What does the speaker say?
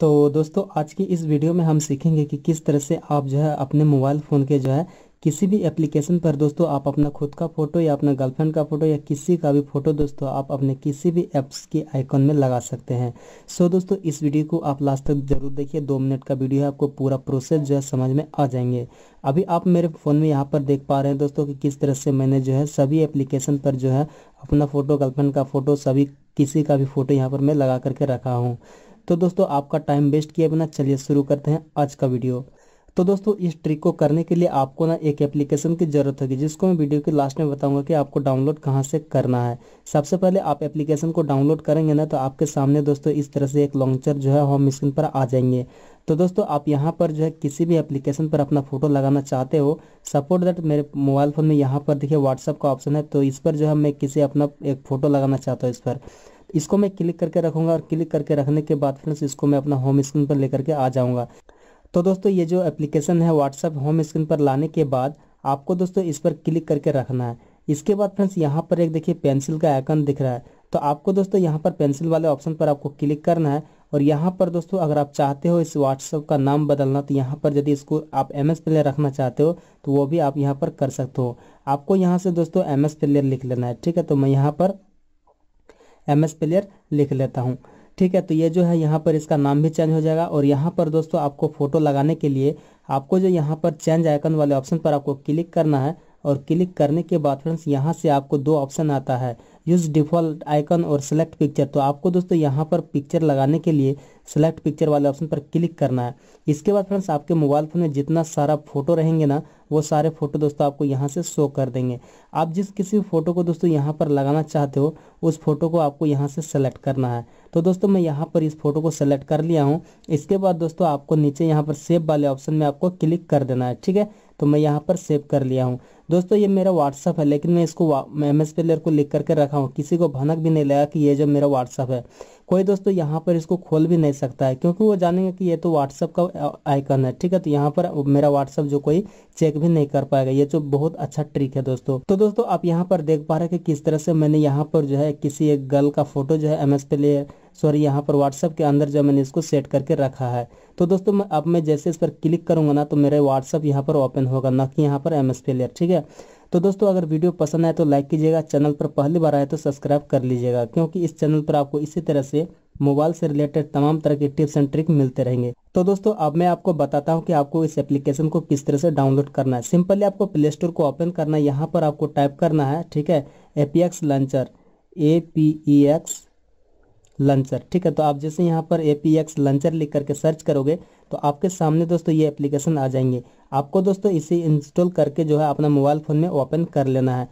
तो दोस्तों आज की इस वीडियो में हम सीखेंगे कि किस तरह से आप जो है अपने मोबाइल फ़ोन के जो है किसी भी एप्लीकेशन पर दोस्तों आप अपना खुद का फ़ोटो या अपना गर्लफ्रेंड का फ़ोटो या किसी का भी फ़ोटो दोस्तों आप अपने किसी भी ऐप्स के आइकॉन में लगा सकते हैं सो so, दोस्तों इस वीडियो को आप लास्ट तक जरूर देखिए दो मिनट का वीडियो है आपको पूरा प्रोसेस जो है समझ में आ जाएंगे अभी आप मेरे फ़ोन में यहाँ पर देख पा रहे हैं दोस्तों कि किस तरह से मैंने जो है सभी एप्लीकेशन पर जो है अपना फ़ोटो गर्लफ्रेंड का फ़ोटो सभी किसी का भी फ़ोटो यहाँ पर मैं लगा करके रखा हूँ तो दोस्तों आपका टाइम वेस्ट किए बिना चलिए शुरू करते हैं आज का वीडियो तो दोस्तों इस ट्रिक को करने के लिए आपको ना एक एप्लीकेशन की ज़रूरत होगी जिसको मैं वीडियो के लास्ट में बताऊंगा कि आपको डाउनलोड कहाँ से करना है सबसे पहले आप एप्लीकेशन को डाउनलोड करेंगे ना तो आपके सामने दोस्तों इस तरह से एक लॉन्चर जो है होम स्क्रीन पर आ जाएंगे तो दोस्तों आप यहाँ पर जो है किसी भी एप्लीकेशन पर अपना फोटो लगाना चाहते हो सपोर्ट दैट मेरे मोबाइल फ़ोन में यहाँ पर देखिए व्हाट्सअप का ऑप्शन है तो इस पर जो है मैं किसी अपना एक फ़ोटो लगाना चाहता हूँ इस पर इसको मैं क्लिक करके रखूँगा और क्लिक करके रखने के बाद फ्रेंड्स इसको मैं अपना होम स्क्रीन पर लेकर के आ जाऊँगा तो दोस्तों ये जो एप्लीकेशन है व्हाट्सअप होम स्क्रीन पर लाने के बाद आपको दोस्तों इस पर क्लिक करके रखना है इसके बाद फ्रेंड्स यहाँ पर एक देखिए पेंसिल का आइकन दिख रहा है तो आपको दोस्तों यहाँ पर पेंसिल वाले ऑप्शन पर आपको क्लिक करना है और यहाँ पर दोस्तों अगर आप चाहते हो इस व्हाट्सअप का नाम बदलना तो यहाँ पर यदि इसको आप एम एस प्लेयर रखना चाहते हो तो वो भी आप यहाँ पर कर सकते हो आपको यहाँ से दोस्तों एम एस प्लेयर लिख लेना है ठीक है तो मैं यहाँ पर एम एस प्लेयर लिख लेता हूँ ठीक है तो ये जो है यहाँ पर इसका नाम भी चेंज हो जाएगा और यहाँ पर दोस्तों आपको फोटो लगाने के लिए आपको जो यहाँ पर चेंज आइकन वाले ऑप्शन पर आपको क्लिक करना है और क्लिक करने के बाद फ्रेंड्स यहाँ से आपको दो ऑप्शन आता है यूज़ डिफ़ॉल्ट आइकन और सेलेक्ट पिक्चर तो आपको दोस्तों यहाँ पर पिक्चर लगाने के लिए सेलेक्ट पिक्चर वाले ऑप्शन पर क्लिक करना है इसके बाद फ्रेंड्स आपके मोबाइल फ़ोन में जितना सारा फोटो रहेंगे ना वो सारे फ़ोटो दोस्तों आपको यहाँ से शो कर देंगे आप जिस किसी भी फ़ोटो को दोस्तों यहाँ पर लगाना चाहते हो उस फ़ोटो को आपको यहाँ से सेलेक्ट करना है तो दोस्तों मैं यहाँ पर इस फ़ोटो को सेलेक्ट कर लिया हूँ इसके बाद दोस्तों आपको नीचे यहाँ पर सेव वाले ऑप्शन में आपको क्लिक कर देना है ठीक है तो मैं यहाँ पर सेव कर लिया हूँ दोस्तों ये मेरा व्हाट्सअप है लेकिन मैं इसको एम एस पे को लिख करके रखा हूँ किसी को भनक भी नहीं लगा कि ये जो मेरा व्हाट्सअप है कोई दोस्तों यहाँ पर इसको खोल भी नहीं सकता है क्योंकि वो जानेंगे कि ये तो व्हाट्सअप का आइकन है ठीक है तो यहाँ पर मेरा व्हाट्सअप जो कोई चेक भी नहीं कर पाएगा ये जो तो बहुत अच्छा ट्रिक है दोस्तों तो दोस्तों आप यहाँ पर देख पा रहे हैं कि किस तरह से मैंने यहाँ पर जो है किसी एक गर्ल का फोटो जो है एम पे सॉरी यहाँ पर व्हाट्सअप के अंदर जो मैंने इसको सेट करके रखा है तो दोस्तों मैं अब मैं जैसे इस पर क्लिक करूंगा ना तो मेरे व्हाट्सअप यहाँ पर ओपन होगा ना कि यहाँ पर एम एस ठीक है तो दोस्तों अगर वीडियो पसंद आए तो लाइक कीजिएगा चैनल पर पहली बार आए तो सब्सक्राइब कर लीजिएगा क्योंकि इस चैनल पर आपको इसी तरह से मोबाइल से रिलेटेड तमाम तरह के टिप्स एंड ट्रिक मिलते रहेंगे तो दोस्तों अब मैं आपको बताता हूं कि आपको इस एप्लीकेशन को किस तरह से डाउनलोड करना है सिंपली आपको प्ले स्टोर को ओपन करना है यहाँ पर आपको टाइप करना है ठीक है A P X launcher A P E X launcher ठीक है तो आप जैसे यहाँ पर ए पी एक्स लंचर लिख करके सर्च करोगे तो आपके सामने दोस्तों ये एप्लीकेशन आ जाएंगे आपको दोस्तों इसे इंस्टॉल करके जो है अपना मोबाइल फ़ोन में ओपन कर लेना है